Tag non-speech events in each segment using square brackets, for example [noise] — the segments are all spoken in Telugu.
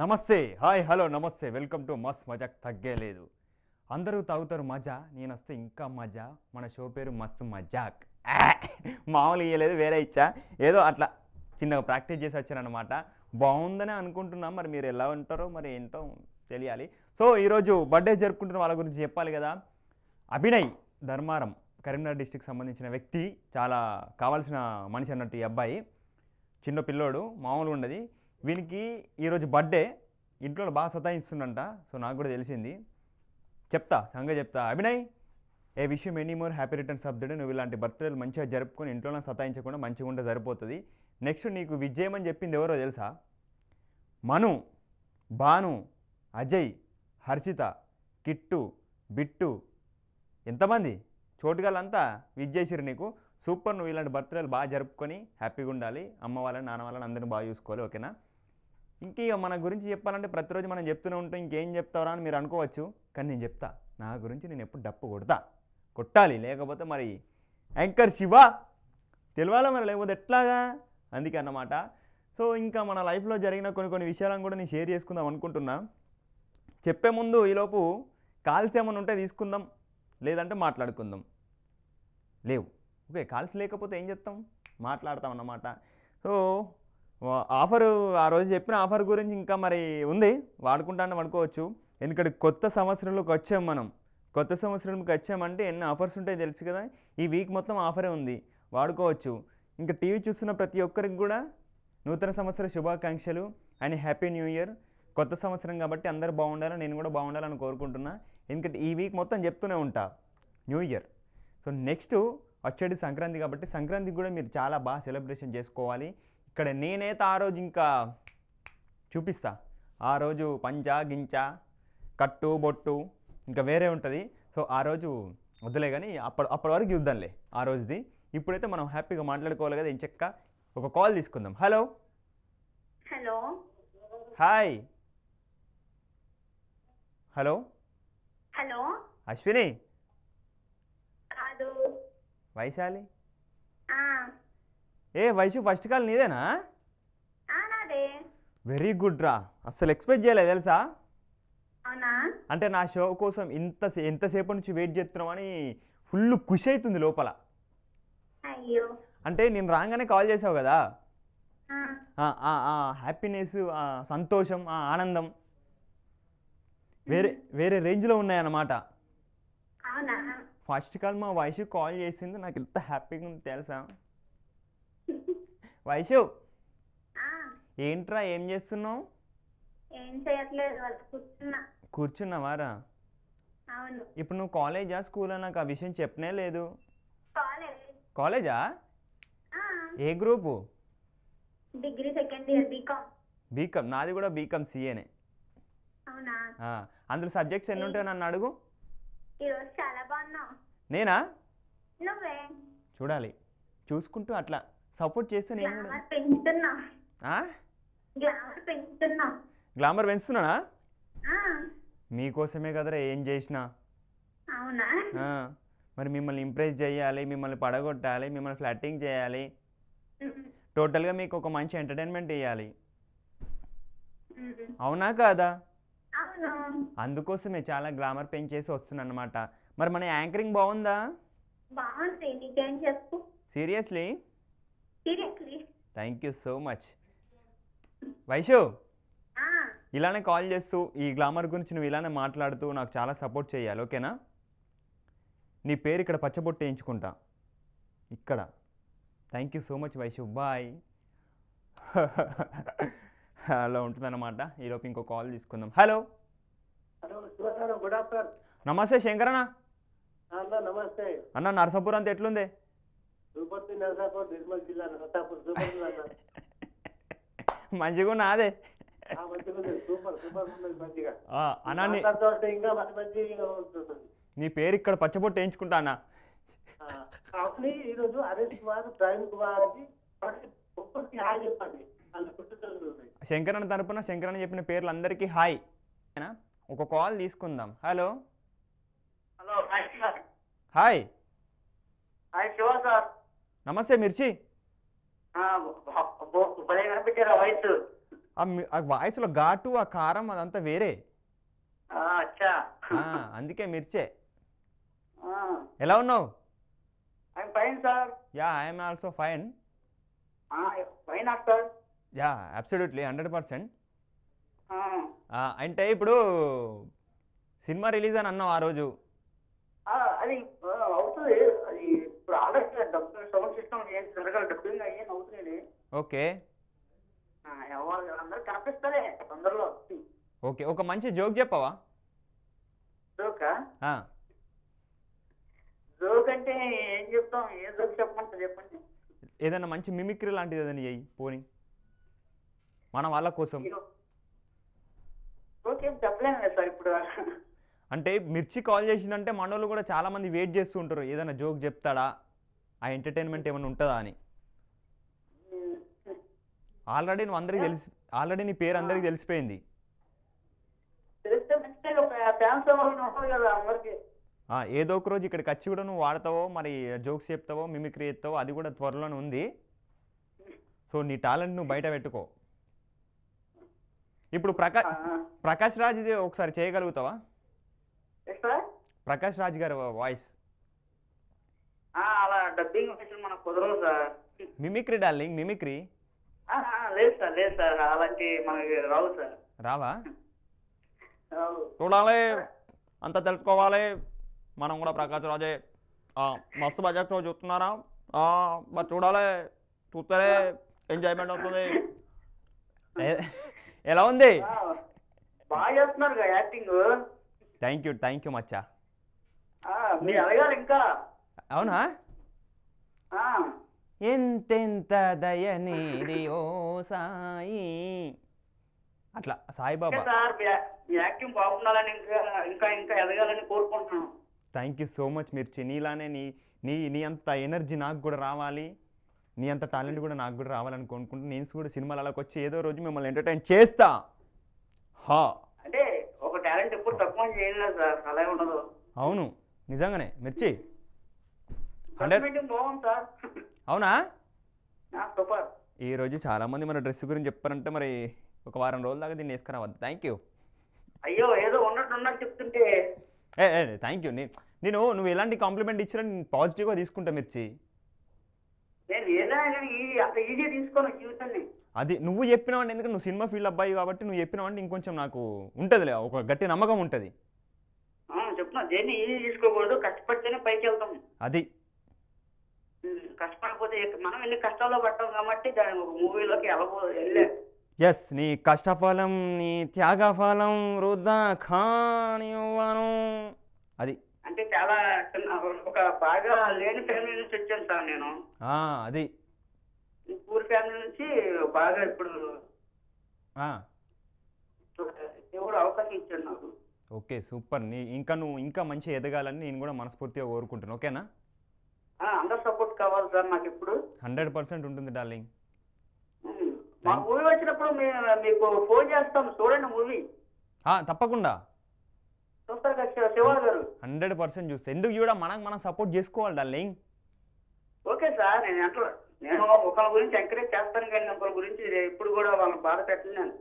నమస్తే హాయ్ హలో నమస్తే వెల్కమ్ టు మస్ మజాక్ లేదు అందరూ తాగుతారు మజా నేను వస్తే ఇంకా మజా మన షో పేరు మస్తు మజాక్ మామూలు ఇవ్వలేదు వేరే ఇచ్చా ఏదో అట్లా చిన్నగా ప్రాక్టీస్ చేసి వచ్చానమాట బాగుందని అనుకుంటున్నాం మరి మీరు ఎలా ఉంటారో మరి ఏంటో తెలియాలి సో ఈరోజు బర్త్డే జరుపుకుంటున్న వాళ్ళ గురించి చెప్పాలి కదా అభినయ్ ధర్మారం కరీంనగర్ డిస్టిక్ సంబంధించిన వ్యక్తి చాలా కావాల్సిన మనిషి అన్నట్టు ఈ అబ్బాయి చిన్న పిల్లోడు మామూలు ఉండదు వీనికి ఈరోజు బర్త్డే ఇంట్లో బాగా సతాయిస్తుందంట సో నాకు కూడా తెలిసింది చెప్తా సంగ చెప్తా అభినయ్ ఏ విషయం any more happy returns of the day నువ్వు ఇలాంటి బర్త్డేలు మంచిగా జరుపుకొని ఇంట్లోనే సతాయించకుండా మంచిగా ఉంటే సరిపోతుంది నెక్స్ట్ నీకు విజయం అని చెప్పింది ఎవరో తెలుసా మను భాను అజయ్ హర్షిత కిట్టు బిట్టు ఎంతమంది చోటుగాలంతా విజయ్ నీకు సూపర్ నువ్వు ఇలాంటి బర్త్డేలు బాగా జరుపుకొని హ్యాపీగా ఉండాలి అమ్మ వాళ్ళని నాన్న వాళ్ళని అందరిని బాగా చూసుకోవాలి ఓకేనా ఇంక మన గురించి చెప్పాలంటే ప్రతిరోజు మనం చెప్తూనే ఉంటాం ఇంకేం చెప్తావరా అని మీరు అనుకోవచ్చు కానీ నేను చెప్తా నా గురించి నేను ఎప్పుడు డప్పు కొడతా కొట్టాలి లేకపోతే మరి యాంకర్ శివ తెలియాలా మరి లేకపోతే ఎట్లాగా అందుకే అన్నమాట సో ఇంకా మన లైఫ్లో జరిగిన కొన్ని కొన్ని విషయాలను కూడా నేను షేర్ చేసుకుందాం అనుకుంటున్నా చెప్పే ముందు ఈలోపు కాల్స్ ఏమైనా ఉంటే తీసుకుందాం లేదంటే మాట్లాడుకుందాం లేవు ఓకే కాల్స్ లేకపోతే ఏం చెప్తాం మాట్లాడతాం అన్నమాట సో ఆఫరు ఆ రోజు చెప్పిన ఆఫర్ గురించి ఇంకా మరి ఉంది వాడుకుంటాను పడుకోవచ్చు ఎందుకంటే కొత్త సంవత్సరంలోకి వచ్చాం మనం కొత్త సంవత్సరంకి వచ్చామంటే ఎన్ని ఆఫర్స్ ఉంటాయో తెలుసు కదా ఈ వీక్ మొత్తం ఆఫరే ఉంది వాడుకోవచ్చు ఇంకా టీవీ చూస్తున్న ప్రతి ఒక్కరికి కూడా నూతన సంవత్సర శుభాకాంక్షలు అండ్ హ్యాపీ న్యూ ఇయర్ కొత్త సంవత్సరం కాబట్టి అందరూ బాగుండాలని నేను కూడా బాగుండాలని కోరుకుంటున్నా ఎందుకంటే ఈ వీక్ మొత్తం చెప్తూనే ఉంటా న్యూ ఇయర్ సో నెక్స్ట్ వచ్చేది సంక్రాంతి కాబట్టి సంక్రాంతికి కూడా మీరు చాలా బాగా సెలబ్రేషన్ చేసుకోవాలి ఇక్కడ నేనైతే ఆ రోజు ఇంకా చూపిస్తా ఆ రోజు పంచ గించ కట్టు బొట్టు ఇంకా వేరే ఉంటుంది సో ఆ రోజు వద్దులే కానీ అప్పటి అప్పటి వరకు చూద్దాంలే ఆ రోజుది ఇప్పుడైతే మనం హ్యాపీగా మాట్లాడుకోవాలి కదా ఇంచక్క ఒక కాల్ తీసుకుందాం hello hello hi hello hello Ashwini Vaishali ఏ వైషు ఫస్ట్ కాల్ నీదేనా వెరీ గుడ్ రా అసలు ఎక్స్పెక్ట్ చేయలేదు తెలుసా అంటే నా షో కోసం ఇంత ఎంతసేపు నుంచి వెయిట్ చేస్తున్నామని ఫుల్ ఖుషి అవుతుంది లోపల అంటే నేను రాగానే కాల్ చేసావు కదా హ్యాపీనెస్ సంతోషం ఆనందం వేరే వేరే రేంజ్లో ఉన్నాయన్నమాట ఫస్ట్ కాల్ మా వయసు కాల్ చేసింది నాకు ఎంత హ్యాపీగా ఉంది తెలుసా వైశు ఏంట్రా ఏం చేస్తున్నావు ఏం చేయట్లేదు కూర్చున్నావారా ఇప్పుడు నువ్వు కాలేజా స్కూల్ నాకు ఆ విషయం చెప్పనే లేదు కాలేజా ఏ group degree second year BCom BCom నాది కూడా బీకామ్ సిఏనే అవునా అందులో సబ్జెక్ట్స్ ఎన్ని ఉంటాయో నన్ను అడుగు చాలా బాగున్నావు నేనా నువ్వే చూడాలి చూసుకుంటూ అట్లా సపోర్ట్ చేస్తే నేను గ్లామర్ పెంచుతున్నానా మీకోసమే కదరా ఏం చేసినా మరి మిమ్మల్ని ఇంప్రెస్ చేయాలి మిమ్మల్ని పడగొట్టాలి మిమ్మల్ని ఫ్లాటింగ్ చేయాలి టోటల్గా మీకు ఒక మంచి ఎంటర్టైన్మెంట్ ఇవ్వాలి అవునా కాదా అందుకోసమే చాలా గ్లామర్ పెంచేసి వస్తున్నా అనమాట మరి మన యాంకరింగ్ బాగుందా బాగుంది చెప్పు seriously thank you so much Vaishu ఇలానే కాల్ చేస్తూ ఈ గ్లామర్ గురించి నువ్వు ఇలానే మాట్లాడుతూ నాకు చాలా సపోర్ట్ చేయాలి ఓకేనా నీ పేరు ఇక్కడ పచ్చబొట్టు వేయించుకుంటా ఇక్కడ thank you so much Vaishu bye అలా ఉంటుందన్నమాట ఈరోపు ఇంకో కాల్ తీసుకుందాం హలో నమస్తే శంకరణ నమస్తే అన్న నరసాపురం అంత ఎట్లుంది చూపొద్దు నరసాపూర్ నిర్మల్ జిల్లా నరసాపూర్ సూపర్ [laughs] మంచిగా ఉన్నా అదే నీ పేరు ఇక్కడ పచ్చబొట్టు వేయించుకుంటా అన్న ఈరోజు హరీష్ కుమార్ ప్రవీణ్ కుమార్ హాయ్ చెప్పండి శంకర్ తరపున శంకర్ అని చెప్పిన పేర్లు అందరికి హాయ్ ఒక కాల్ తీసుకుందాం hello hello hi hi Shiva sir నమస్తే మిర్చి ఆ వాయిస్ లో ఘాటు ఆ కారం అదంతా వేరే అందుకే మిర్చే ఎలా ఉన్నావు yeah I'm also fine yeah absolutely hundred percent అంటే ఇప్పుడు సినిమా రిలీజ్ అని అన్నావు ఆ రోజు ఓకే కనిపిస్తారే ఓకే ఒక మంచి జోక్ చెప్పవా జోకా జోక్ అంటే ఏం చెప్తాం చెప్పండి ఏదైనా మంచి మిమిక్రీ లాంటిది ఏదైనా చెయ్యి పోనీ మనం వాళ్ళ కోసం అంటే మిర్చి కాల్ చేసిందంటే మనోళ్ళు కూడా చాలా మంది వెయిట్ చేస్తూ ఉంటారు ఏదైనా జోక్ చెప్తాడా ఆ ఎంటర్టైన్మెంట్ ఏమైనా ఉంటుందా అని ఆల్రెడీ నువ్వు అందరికి తెలిసి ఆల్రెడీ నీ పేరు అందరికి తెలిసిపోయింది ఏదో ఒక రోజు ఇక్కడికి వచ్చి కూడా నువ్వు వాడతావో మరి జోక్స్ చెప్తావో మిమిక్రీ చెప్తావో అది కూడా త్వరలోనే ఉంది సో నీ టాలెంట్ నువ్వు బయట పెట్టుకో ఇప్పుడు ప్రకాష్ ప్రకాష్ రాజ్ ఒకసారి చేయగలుగుతావా ప్రకాష్ రాజ్ గారు వాయిస్ మిమిక్రీ డార్లింగ్ మిమిక్రీ లేదు సార్ లేదు సార్ మనకి రావు సార్ రావా చూడాలి అంత తెలుసుకోవాలి మనం కూడా ప్రకాశ్ రాజే మస్తు బడ్జెట్ షో చూస్తున్నారా మరి చూడాలి చూస్తే ఎంజాయ్మెంట్ అవుతుంది ఎలా ఉంది బాగా చేస్తున్నారు థ్యాంక్ యూ థ్యాంక్ యూ మచ్చా అవునా ఎంతెంత దయనేది ఓ సాయి అట్లా సాయిబాబా ఇంకా ఎదగాలని కోరుకుంటున్నాను థ్యాంక్ యూ సో మచ్ మిర్చి నీలానే నీ నీ నీ అంత ఎనర్జీ నాకు కూడా రావాలి నీ అంత టాలెంట్ కూడా నాకు కూడా రావాలని కోరుకుంటూ నేను కూడా సినిమాలలోకి వచ్చి ఏదో రోజు మిమ్మల్ని ఎంటర్టైన్ చేస్తా హా అంటే ఒక టాలెంట్ ఎప్పుడు తక్కువ అలా ఉండదు అవును నిజంగానే మిర్చి అవునా ఈ రోజు చాలా మంది మన డ్రెస్ గురించి చెప్పారంటే మరి ఒక వారం రోజుల దాకా దీన్ని వేసుకురావద్దు థ్యాంక్ యూ అయ్యో ఏదో చెప్తుంటే ఏ థ్యాంక్ యూ నేను నువ్వు ఎలాంటి కాంప్లిమెంట్ ఇచ్చిన పాజిటివ్ గా తీసుకుంటా మిర్చి అది నువ్వు చెప్పినావంటే ఎందుకంటే నువ్వు సినిమా ఫీల్డ్ అబ్బాయి కాబట్టి నువ్వు చెప్పినావంటే ఇంకొంచెం నాకు ఉంటుందిలే ఒక గట్టి నమ్మకం ఉంటుంది చెప్తున్నా దేన్ని ఈజీ తీసుకోకూడదు కష్టపడితేనే పైకి వెళ్తాం అది కష్టపడిపోతే మనం ఎన్ని కష్టాల్లో పడ్డాం కాబట్టి దాని ఒక మూవీలోకి వెళ్ళబో వెళ్ళాం ఎస్ నీ కష్టఫలం నీ త్యాగఫలం వృద్ధా ఖానివ్వను అది అంటే చాలా ఒక బాగా లేని ఫ్యామిలీ నుంచి వచ్చాను సార్ నేను అది ఊరి ఫ్యామిలీ నుంచి బాగా ఇప్పుడు దేవుడు అవకాశం ఇచ్చాడు నాకు ఓకే సూపర్ నీ ఇంకా నువ్వు ఇంకా మంచిగా ఎదగాలని నేను కూడా మనస్ఫూర్తిగా కోరుకుంటున్నాను ఓకేనా అందరూ కావాలి సార్ నాకు ఇప్పుడు హండ్రెడ్ పర్సెంట్ ఉంటుంది డార్లింగ్ మా మూవీ వచ్చినప్పుడు మీకు ఫోన్ చేస్తాం చూడండి మూవీ తప్పకుండా హండ్రెడ్ పర్సెంట్ చూస్తే ఎందుకు చూడ మనకు మనం సపోర్ట్ చేసుకోవాలి డార్లింగ్ ఓకే సార్ నేను అంటే నేను ఒకళ్ళ గురించి ఎంకరేజ్ చేస్తాను కానీ ఒకళ్ళ గురించి ఎప్పుడు కూడా వాళ్ళని బాధ పెట్టలేను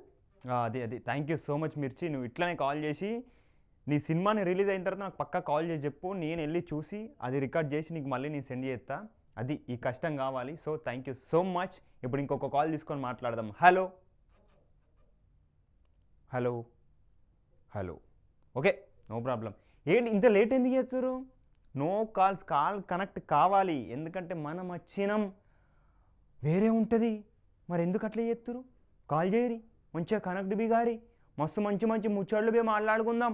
అది అది థ్యాంక్ యూ సో మచ్ మిర్చి నువ్వు ఇట్లానే కాల్ చేసి నీ సినిమాని రిలీజ్ అయిన తర్వాత నాకు పక్కా కాల్ చేసి చెప్పు నేను వెళ్ళి చూసి అది రికార్డ్ చేసి నీకు మళ్ళీ నేను సెండ్ చేస్తాను అది ఈ కష్టం కావాలి so thank you so much ఇప్పుడు ఇంకొక కాల్ తీసుకొని మాట్లాడదాం hello hello hello okay no problem ఏంటి ఇంత లేట్ ఎందుకు చేస్తారు నో కాల్స్ కాల్ కనెక్ట్ కావాలి ఎందుకంటే మనం వచ్చినాం వేరే ఉంటుంది మరి ఎందుకు అట్లా చేస్తారు కాల్ చేయరి మంచిగా కనెక్ట్ గారి మస్తు మంచి మంచి ముచ్చట్లు బి మాట్లాడుకుందాం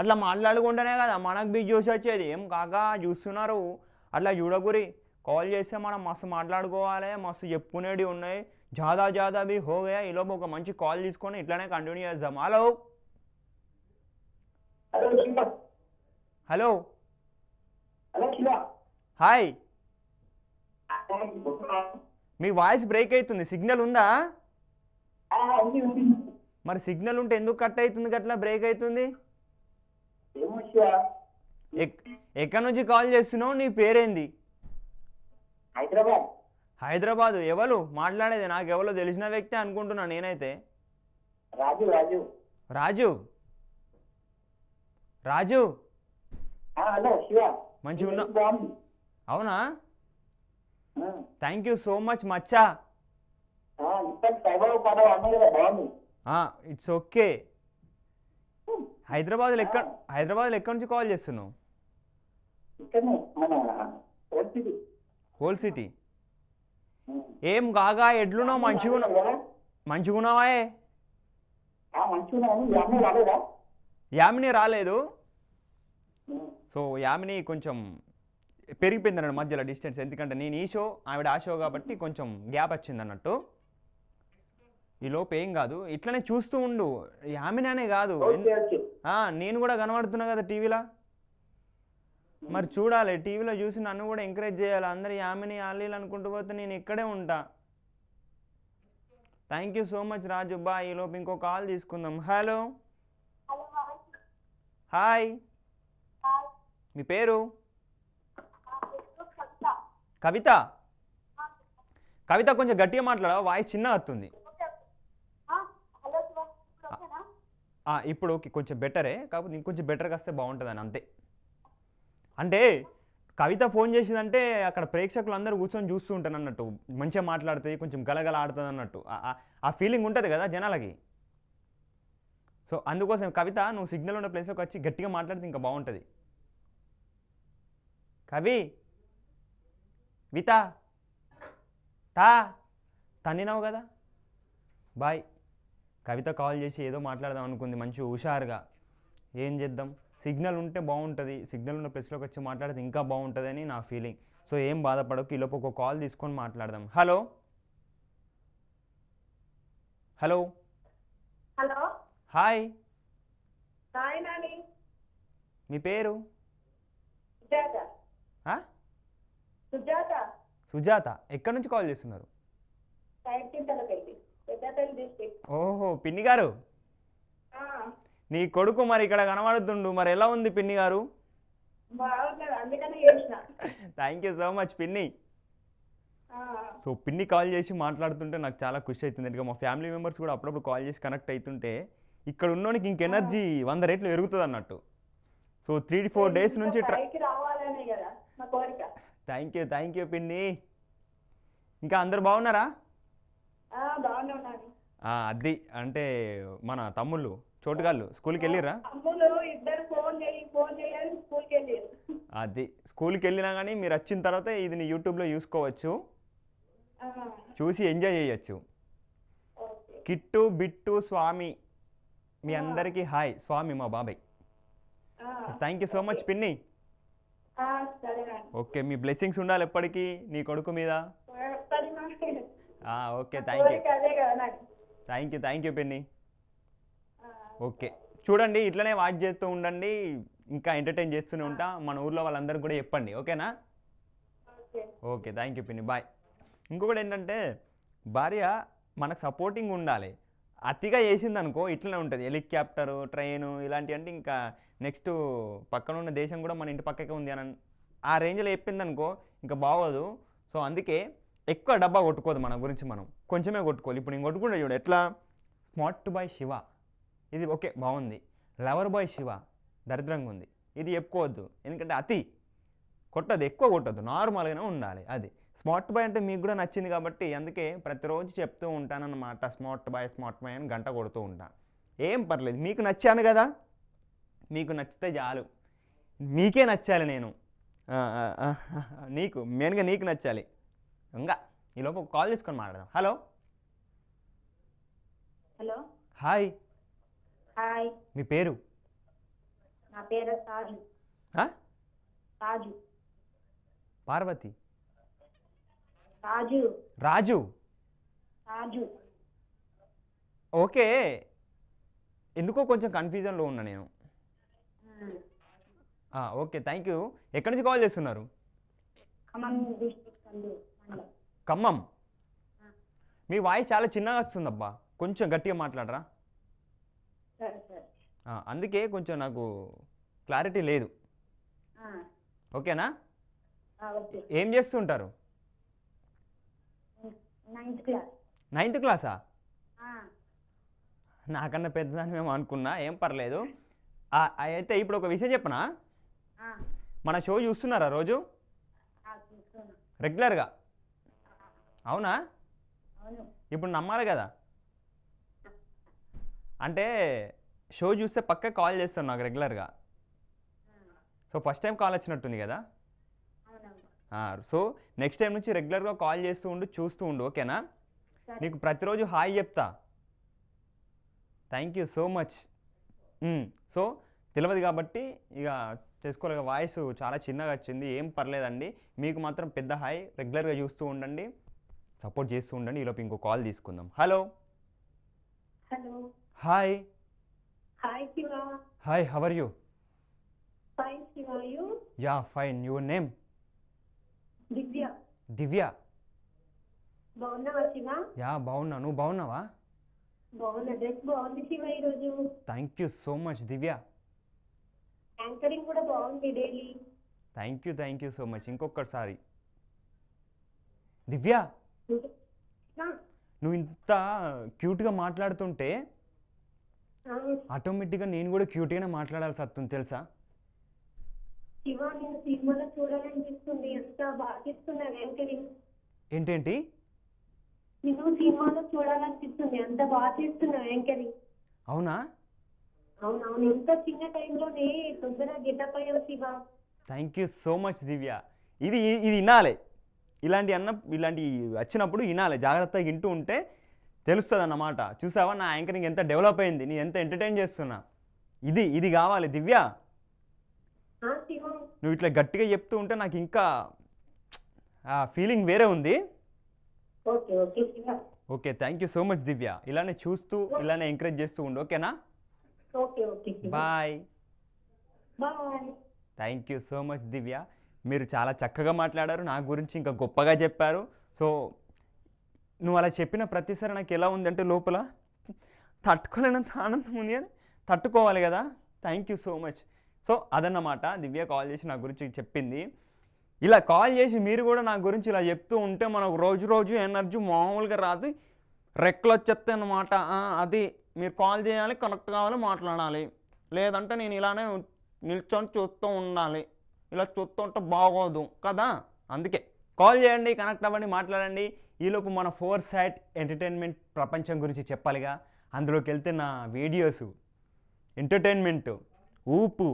అట్లా మాట్లాడుకుంటేనే కదా మనకు బి చూసి వచ్చేది ఏం కాగా చూస్తున్నారు అట్లా చూడగురి కాల్ చేస్తే మనం మస్తు మాట్లాడుకోవాలి మస్తు చెప్పుకునేవి ఉన్నాయి జాదా జాదా బి హోగా ఈలోపు ఒక మంచి కాల్ తీసుకొని ఇట్లానే కంటిన్యూ చేద్దాం హలో హలో హాయ్ మీ వాయిస్ బ్రేక్ అవుతుంది సిగ్నల్ ఉందా మరి సిగ్నల్ ఉంటే ఎందుకు కట్ అవుతుంది అట్లా బ్రేక్ అవుతుంది ఎక్కడి నుంచి కాల్ చేస్తున్నావు నీ పేరేంది హైదరాబాద్ హైదరాబాద్ ఎవరు మాట్లాడేది నాకు ఎవరు తెలిసిన వ్యక్తి అనుకుంటున్నా నేనైతే రాజు రాజు రాజు రాజు హలో శివ ఉన్నా అవునా థ్యాంక్ యూ సో మచ్ మచ్చా ఇట్స్ ఓకే హైదరాబాద్లో ఎక్కడ హైదరాబాద్లో ఎక్కడి నుంచి కాల్ చేస్తున్నావు హోల్ సిటీ hmm. ఏం కాగా ఎడ్లున్నావు మంచిగా మంచిగున్నావా యామిని రాలేదు hmm. సో యామిని కొంచెం పెరిగిపోయింది అన్నట్టు మధ్యలో డిస్టెన్స్ ఎందుకంటే నేను ఈ షో ఆవిడ ఆ షో కాబట్టి కొంచెం గ్యాప్ వచ్చింది అన్నట్టు ఈ లోపు ఏం కాదు ఇట్లనే చూస్తూ ఉండు యామిని అనే కాదు నేను కూడా కనబడుతున్నా కదా టీవీలో మరి చూడాలి టీవీలో చూసి నన్ను కూడా ఎంకరేజ్ చేయాలి అందరు యామిని ఆలీలు అనుకుంటూ పోతే నేను ఇక్కడే ఉంటా thank you so much Raju బా ఈలోపు ఇంకో కాల్ తీసుకుందాం హలో హాయ్ మీ పేరు కవిత కవిత కొంచెం గట్టిగా మాట్లాడ వాయిస్ చిన్న వస్తుంది ఇప్పుడు కొంచెం బెటరే కాకపోతే ఇంకొంచెం బెటర్గా వస్తే అని అంతే అంటే కవిత ఫోన్ చేసిందంటే అక్కడ ప్రేక్షకులు అందరూ కూర్చొని చూస్తూ ఉంటాను అన్నట్టు మంచిగా మాట్లాడుతుంది కొంచెం గలగల ఆడుతుంది అన్నట్టు ఆ ఫీలింగ్ ఉంటుంది కదా జనాలకి సో అందుకోసం కవిత నువ్వు సిగ్నల్ ఉన్న ప్లేస్లోకి వచ్చి గట్టిగా మాట్లాడితే ఇంకా బాగుంటుంది కవి విత తా తన్నినావు కదా బాయ్ కవిత కాల్ చేసి ఏదో మాట్లాడదాం అనుకుంది మంచి హుషారుగా ఏం చేద్దాం సిగ్నల్ ఉంటే బాగుంటుంది సిగ్నల్ ఉన్న ప్లేస్లోకి వచ్చి మాట్లాడితే ఇంకా బాగుంటుందని నా ఫీలింగ్ సో ఏం బాధపడకు ఈ ఒక కాల్ తీసుకొని మాట్లాడదాం hello hello hello hi hi మీ పేరు సుజాత సుజాత సుజాత ఎక్కడి నుంచి కాల్ చేస్తున్నారు ఓహో పిన్ని గారు నీ కొడుకు మరి ఇక్కడ కనబడుతుండు మరి ఎలా ఉంది పిన్ని గారు థ్యాంక్ యూ సో మచ్ పిన్ని సో పిన్ని కాల్ చేసి మాట్లాడుతుంటే నాకు చాలా ఖుషి అవుతుంది ఎందుకంటే మా ఫ్యామిలీ మెంబర్స్ కూడా అప్పుడప్పుడు కాల్ చేసి కనెక్ట్ అవుతుంటే ఇక్కడ ఉన్నోనికి ఇంక ఎనర్జీ వంద రేట్లు పెరుగుతుంది అన్నట్టు సో త్రీ ఫోర్ డేస్ నుంచి థ్యాంక్ యూ థ్యాంక్ యూ పిన్ని ఇంకా అందరు బాగున్నారా అది అంటే మన తమ్ముళ్ళు చోటుగాళ్ళు స్కూల్కి వెళ్ళిరా అది స్కూల్కి వెళ్ళినా కానీ మీరు వచ్చిన తర్వాత ఇది యూట్యూబ్లో చూసుకోవచ్చు చూసి ఎంజాయ్ చేయొచ్చు కిట్టు బిట్టు స్వామి మీ అందరికీ హాయ్ స్వామి మా బాబాయ్ థ్యాంక్ యూ సో మచ్ పిన్ని ఓకే మీ బ్లెస్సింగ్స్ ఉండాలి ఎప్పటికీ నీ కొడుకు మీద okay thank you thank you thank you పిన్ని ఓకే చూడండి ఇట్లనే వాచ్ చేస్తూ ఉండండి ఇంకా ఎంటర్టైన్ చేస్తూనే ఉంటా మన ఊర్లో వాళ్ళందరూ కూడా చెప్పండి ఓకేనా ఓకే థ్యాంక్ యూ పిన్ని బాయ్ ఇంకొకటి ఏంటంటే భార్య మనకు సపోర్టింగ్ ఉండాలి అతిగా చేసిందనుకో ఇట్లనే ఉంటుంది హెలికాప్టర్ ట్రైన్ ఇలాంటివి అంటే ఇంకా నెక్స్ట్ పక్కన ఉన్న దేశం కూడా మన ఇంటి పక్కకే ఉంది అని ఆ రేంజ్లో చెప్పిందనుకో ఇంకా బాగోదు సో అందుకే ఎక్కువ డబ్బా కొట్టుకోదు మన గురించి మనం కొంచెమే కొట్టుకోవాలి ఇప్పుడు నేను కొట్టుకుంటే చూడు ఎట్లా స్మార్ట్ బాయ్ శివ ఇది ఓకే బాగుంది లవర్ బాయ్ శివ దరిద్రంగా ఉంది ఇది చెప్పుకోవద్దు ఎందుకంటే అతి కొట్టదు ఎక్కువ కొట్టద్దు నార్మల్గానే ఉండాలి అది స్మార్ట్ బాయ్ అంటే మీకు కూడా నచ్చింది కాబట్టి అందుకే ప్రతిరోజు చెప్తూ ఉంటానన్నమాట స్మార్ట్ బాయ్ స్మార్ట్ బాయ్ అని గంట కొడుతూ ఉంటాను ఏం పర్లేదు మీకు నచ్చాను కదా మీకు నచ్చితే చాలు మీకే నచ్చాలి నేను నీకు మెయిన్గా నీకు నచ్చాలి ఇంకా ఈలోపు కాల్ చేసుకొని మాట్లాడదాం హలో హలో హాయ్ హాయ్ మీ పేరు నా పేరు సాజు రాజు పార్వతి రాజు రాజు రాజు ఓకే ఎందుకో కొంచెం కన్ఫ్యూజన్లో ఉన్నా నేను hmm. ఓకే థ్యాంక్ యూ ఎక్కడి నుంచి కాల్ చేస్తున్నారు ఖమ్మం hmm. మీ వాయిస్ చాలా చిన్నగా వస్తుందబ్బా కొంచెం గట్టిగా మాట్లాడరా అందుకే కొంచెం నాకు క్లారిటీ లేదు ఓకేనా ఏం చేస్తుంటారు నైన్త్ క్లాసా నాకన్నా పెద్దదాన్ని మేము అనుకున్నా ఏం పర్లేదు అయితే ఇప్పుడు ఒక విషయం చెప్పనా మన షో చూస్తున్నారా రోజు రెగ్యులర్గా అవునా ఇప్పుడు నమ్మాలి కదా అంటే షో చూస్తే పక్క కాల్ చేస్తాను నాకు రెగ్యులర్గా సో ఫస్ట్ టైం కాల్ వచ్చినట్టుంది కదా సో నెక్స్ట్ టైం నుంచి రెగ్యులర్గా కాల్ చేస్తూ ఉండు చూస్తూ ఉండు ఓకేనా నీకు ప్రతిరోజు హాయ్ చెప్తా thank you so much so తెలియదు కాబట్టి ఇక చేసుకోలేక వాయిస్ చాలా చిన్నగా వచ్చింది ఏం పర్లేదండి మీకు మాత్రం పెద్ద హాయ్ రెగ్యులర్గా చూస్తూ ఉండండి సపోర్ట్ చేస్తూ ఉండండి ఈలోపు ఇంకో కాల్ తీసుకుందాం hello hello hi hi Shiva hi how are you fine Shiva you yeah fine your name Divya Divya బాగున్నావా శివ యా బాగున్నా నువ్వు బాగున్నావా బాగున్నా డ్రెస్ బాగుంది శివ ఈరోజు thank you so much Divya anchoring కూడా బాగుంది daily thank you thank you so much ఇంకొకసారి దివ్య నువ్వు ఇంత క్యూట్గా మాట్లాడుతుంటే ఆటోమేటిక్గా నేను కూడా క్యూట్గానే మాట్లాడాల్సి వస్తుంది తెలుసా సినిమాలో ఎంత ఏంటేంటి సినిమాలో ఎంత బాగా అవునా చిన్న తొందరగా thank you so much Divya ఇది ఇది వినాలి ఇలాంటి అన్న ఇలాంటి వచ్చినప్పుడు వినాలి జాగ్రత్తగా వింటూ ఉంటే తెలుస్తుంది అన్నమాట చూసావా నా యాంకరింగ్ ఎంత డెవలప్ అయింది నేను ఎంత ఎంటర్టైన్ చేస్తున్నా ఇది ఇది కావాలి దివ్య నువ్వు ఇట్లా గట్టిగా చెప్తూ ఉంటే నాకు ఇంకా ఆ ఫీలింగ్ వేరే ఉంది okay thank you so much Divya ఇలానే చూస్తూ ఇలానే ఎంకరేజ్ చేస్తూ ఉండు ఓకేనా bye thank you so much Divya మీరు చాలా చక్కగా మాట్లాడారు నా గురించి ఇంకా గొప్పగా చెప్పారు సో నువ్వు అలా చెప్పిన ప్రతిసారి నాకు ఎలా ఉందంటే లోపల తట్టుకోలేనంత ఆనందం ఉంది అని తట్టుకోవాలి కదా thank you so much so అదన్నమాట దివ్య కాల్ చేసి నా గురించి చెప్పింది ఇలా కాల్ చేసి మీరు కూడా నా గురించి ఇలా చెప్తూ ఉంటే మనకు రోజు రోజు ఎనర్జీ మామూలుగా రాదు రెక్కలు వచ్చేస్తే అనమాట అది మీరు కాల్ చేయాలి కనెక్ట్ కావాలి మాట్లాడాలి లేదంటే నేను ఇలానే నిల్చొని చూస్తూ ఉండాలి ఇలా చూస్తూ ఉంటే బాగోదు కదా అందుకే కాల్ చేయండి కనెక్ట్ అవ్వండి మాట్లాడండి ఈలోపు మన ఫోర్ సైట్ ఎంటర్టైన్మెంట్ ప్రపంచం గురించి చెప్పాలిగా అందులోకి వెళ్తే నా వీడియోస్ ఎంటర్టైన్మెంట్ ఊపు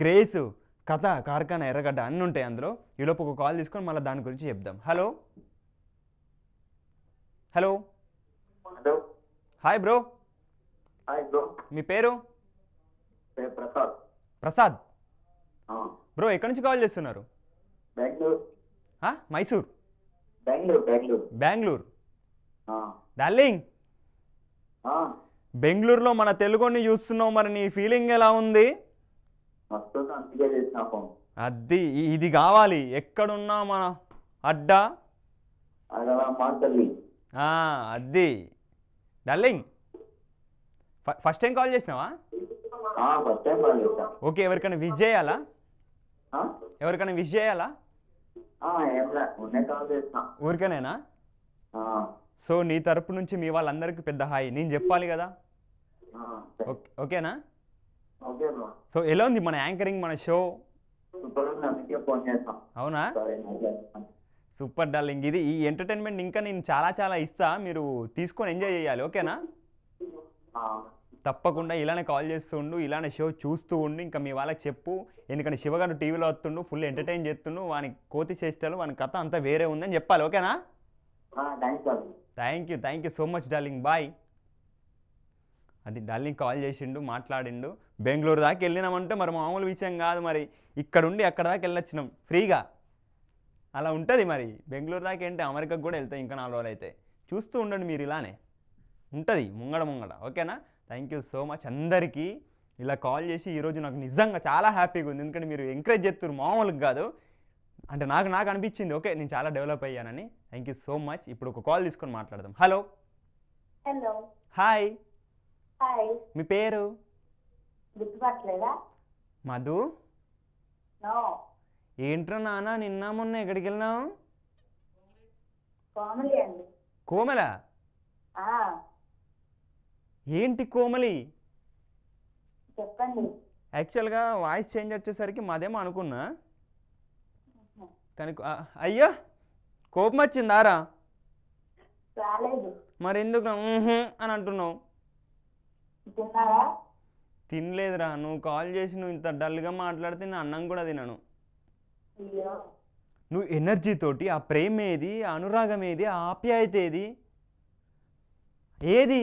క్రేజు కథ కార్ఖానా ఎర్రగడ్డ అన్నీ ఉంటాయి అందులో ఈలోపు ఒక కాల్ తీసుకొని మళ్ళీ దాని గురించి చెప్దాం hello hello hello hi bro hi bro మీ పేరు ప్రసాద్ ప్రసాద్ బ్రో ఎక్కడి నుంచి కాల్ చేస్తున్నారు మైసూర్ బెంగళూరు డార్లింగ్ బెంగళూరులో మన తెలుగుని చూస్తున్నావు మరి నీ ఫీలింగ్ ఎలా ఉంది అది ఇది కావాలి ఎక్కడున్నా మన అడ్డా అది డార్లింగ్ ఫస్ట్ టైం కాల్ చేసినావా ఓకే ఎవరికైనా విష్ చేయాలా ఎవరికైనా విష్ చేయాలా ఊరికేనేనా సో నీ తరపు నుంచి మీ వాళ్ళందరికీ పెద్ద హాయ్ నేను చెప్పాలి కదా ఓకేనా సో ఎలా ఉంది మన యాంకరింగ్ మన షో అవునా సూపర్ డార్లింగ్ ఇది ఈ ఎంటర్టైన్మెంట్ ఇంకా నేను చాలా చాలా ఇస్తా మీరు తీసుకొని ఎంజాయ్ చేయాలి ఓకేనా తప్పకుండా ఇలానే కాల్ చేస్తుండు ఇలానే షో చూస్తూ ఉండు ఇంకా మీ వాళ్ళకి చెప్పు ఎందుకంటే శివగారు టీవీలో వస్తుండు ఫుల్ ఎంటర్టైన్ చేస్తుండు వాని కోతి చేష్టలు వాని కథ అంతా వేరే ఉందని చెప్పాలి ఓకేనా thank you thank you so much darling bye అది డార్లింగ్ కాల్ చేసిండు మాట్లాడిండు బెంగళూరు దాకా వెళ్ళినామంటే మరి మామూలు విషయం కాదు మరి ఇక్కడుండి అక్కడ దాకా వెళ్ళొచ్చినాం ఫ్రీగా అలా ఉంటుంది మరి బెంగళూరు దాకా ఏంటి అమెరికాకు కూడా వెళ్తాయి ఇంకా నాలుగు రోజులు అయితే చూస్తూ ఉండండి మీరు ఇలానే ఉంటుంది ముంగడ ముంగడ ఓకేనా థ్యాంక్ యూ సో మచ్ అందరికీ ఇలా కాల్ చేసి ఈరోజు నాకు నిజంగా చాలా హ్యాపీగా ఉంది ఎందుకంటే మీరు ఎంకరేజ్ చేస్తున్నారు మామూలుగా కాదు అంటే నాకు నాకు అనిపించింది ఓకే నేను చాలా డెవలప్ అయ్యానని థ్యాంక్ యూ సో మచ్ ఇప్పుడు ఒక కాల్ తీసుకొని మాట్లాడదాం హలో హలో హాయ్ మీ పేరు మధు ఏంట్రా నాన్న నిన్న మొన్న ఎక్కడికి వెళ్ళినావు కోమల ఏంటి కోమలి చెప్పండి యాక్చువల్గా వాయిస్ చేంజ్ వచ్చేసరికి మాదేమో అనుకున్నా కానీ అయ్యో కోపం వచ్చిందారా మరి ఎందుకు అని అంటున్నావు తినలేదురా నువ్వు కాల్ చేసి నువ్వు ఇంత డల్గా మాట్లాడితే నేను అన్నం కూడా తినను నువ్వు ఎనర్జీతోటి ఆ ప్రేమ ఏది అనురాగం ఏది ఆప్యాయత ఏది ఏది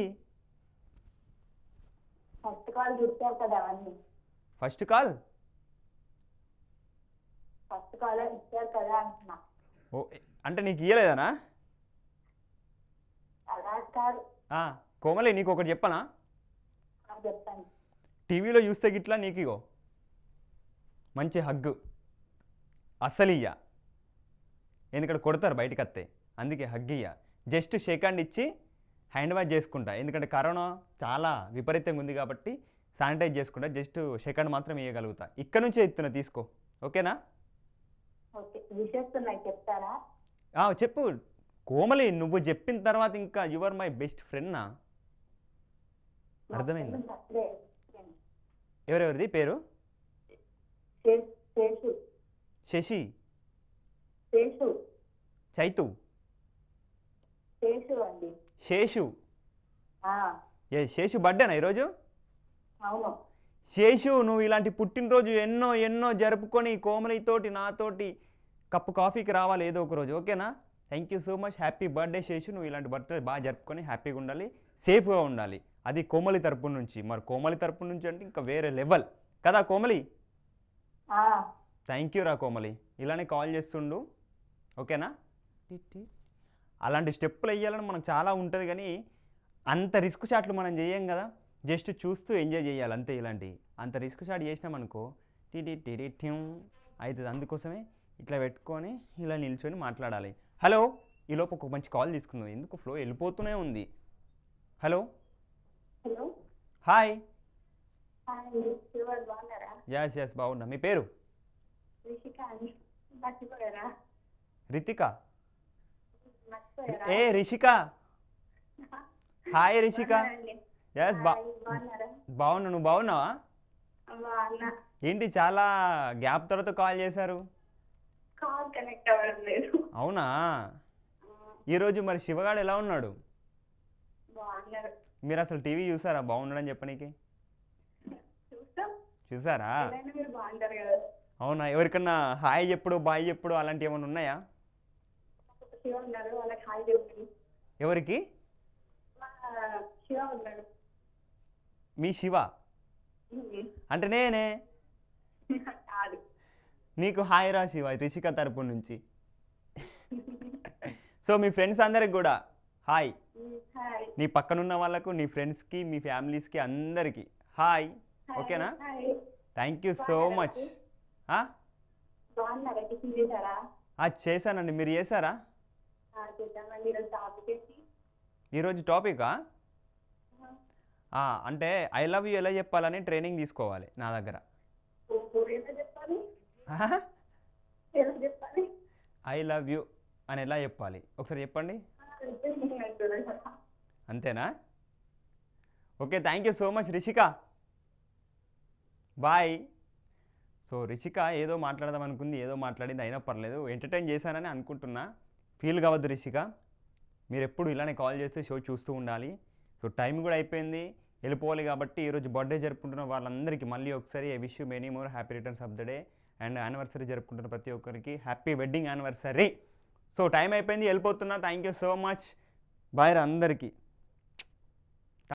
కాల్ కదా ఫస్ట్ కాల్ ఫస్ట్ కాల్ ఇచ్చారు కదా అంటున్నా అంటే నీకు ఇయ్యలేదనా కోమలే నీకు ఒకటి చెప్పనా టీవీలో చూస్తే గిట్లా నీకు ఇగో మంచి హగ్గు అసలు ఇయ్య ఎందుకంటే కొడతారు బయటకత్తే వస్తే అందుకే హగ్ ఇయ్య జస్ట్ షేక్ హ్యాండ్ ఇచ్చి హ్యాండ్ వాష్ చేసుకుంటా ఎందుకంటే కరోనా చాలా విపరీతంగా ఉంది కాబట్టి శానిటైజ్ చేసుకుంటా జస్ట్ సెకండ్ మాత్రం ఇవ్వగలుగుతా ఇక్కడ నుంచే ఇస్తున్నా తీసుకో ఓకేనా చెప్తారా చెప్పు కోమలి నువ్వు చెప్పిన తర్వాత ఇంకా యువర్ మై బెస్ట్ ఫ్రెండ్ నా అర్థమైందా ఎవరెవరిది పేరు శశి చైతు అండి శేషు ఏ శేషు బర్త్డేనా ఈరోజు శేషు నువ్వు ఇలాంటి పుట్టినరోజు ఎన్నో ఎన్నో జరుపుకొని కోమలితోటి నాతోటి కప్పు కాఫీకి రావాలి ఏదో ఒక రోజు ఓకేనా thank you so much happy birthday Seshu నువ్వు ఇలాంటి బర్త్డే బాగా జరుపుకొని హ్యాపీగా ఉండాలి సేఫ్గా ఉండాలి అది కోమలి తరపు నుంచి మరి కోమలి తరపు నుంచి అంటే ఇంకా వేరే లెవెల్ కదా కోమలి థ్యాంక్ యూ రా కోమలి ఇలానే కాల్ చేస్తుండు ఓకేనా అలాంటి స్టెప్పులు వేయాలని మనకు చాలా ఉంటుంది కానీ అంత రిస్క్ షాట్లు మనం చేయం కదా జస్ట్ చూస్తూ ఎంజాయ్ చేయాలి అంతే ఇలాంటి అంత రిస్క్ షాట్ చేసినాం అనుకో టిడి ట్యూమ్ అవుతుంది అందుకోసమే ఇట్లా పెట్టుకొని ఇలా నిల్చొని మాట్లాడాలి హలో ఈ లోపు ఒక మంచి కాల్ తీసుకుందాం ఎందుకు ఫ్లో వెళ్ళిపోతూనే ఉంది హలో హాయ్ ఎస్ ఎస్ బాగున్నా మీ పేరు రితికా ఏ రిషిక హాయ్ రిషిక ఎస్ బాగున్నా నువ్వు బాగున్నావా ఏంటి చాలా గ్యాప్ తర్వాత కాల్ చేశారు అవునా ఈరోజు మరి శివగాడు ఎలా ఉన్నాడు మీరు అసలు టీవీ చూసారా బాగున్నాడని చెప్పనీకి చూసారా అవునా ఎవరికన్నా హాయ్ చెప్పుడు బాయ్ చెప్పుడు అలాంటివి ఏమైనా ఉన్నాయా ఎవరికి మీ శివ అంటే నేనే నీకు హాయ్ రా శివ రిషిక తరపు నుంచి సో మీ ఫ్రెండ్స్ అందరికి కూడా హాయ్ నీ పక్కనున్న వాళ్ళకు నీ ఫ్రెండ్స్కి మీ ఫ్యామిలీస్కి అందరికి హాయ్ ఓకేనా థ్యాంక్ యూ సో మచ్ చేశానండి మీరు చేశారా ఈరోజు టాపిక్ ఈరోజు టాపికా అంటే ఐ లవ్ యూ ఎలా చెప్పాలని ట్రైనింగ్ తీసుకోవాలి నా దగ్గర ఐ లవ్ యూ అని ఎలా చెప్పాలి ఒకసారి చెప్పండి అంతేనా okay thank you so much Rishika bye so Rishika ఏదో మాట్లాడదాం అనుకుంది ఏదో మాట్లాడింది అయినా పర్లేదు ఎంటర్టైన్ చేశానని అనుకుంటున్నా ఫీల్ కావద్దు రిషిక మీరు ఎప్పుడు ఇలానే కాల్ చేస్తే షో చూస్తూ ఉండాలి సో టైం కూడా అయిపోయింది వెళ్ళిపోవాలి కాబట్టి ఈరోజు బర్త్డే జరుపుకుంటున్న వాళ్ళందరికీ మళ్ళీ ఒకసారి I wish you many more happy returns of the day and anniversary జరుపుకుంటున్న ప్రతి ఒక్కరికి happy wedding anniversary so time అయిపోయింది వెళ్ళిపోతున్నా thank you so much bye అందరికీ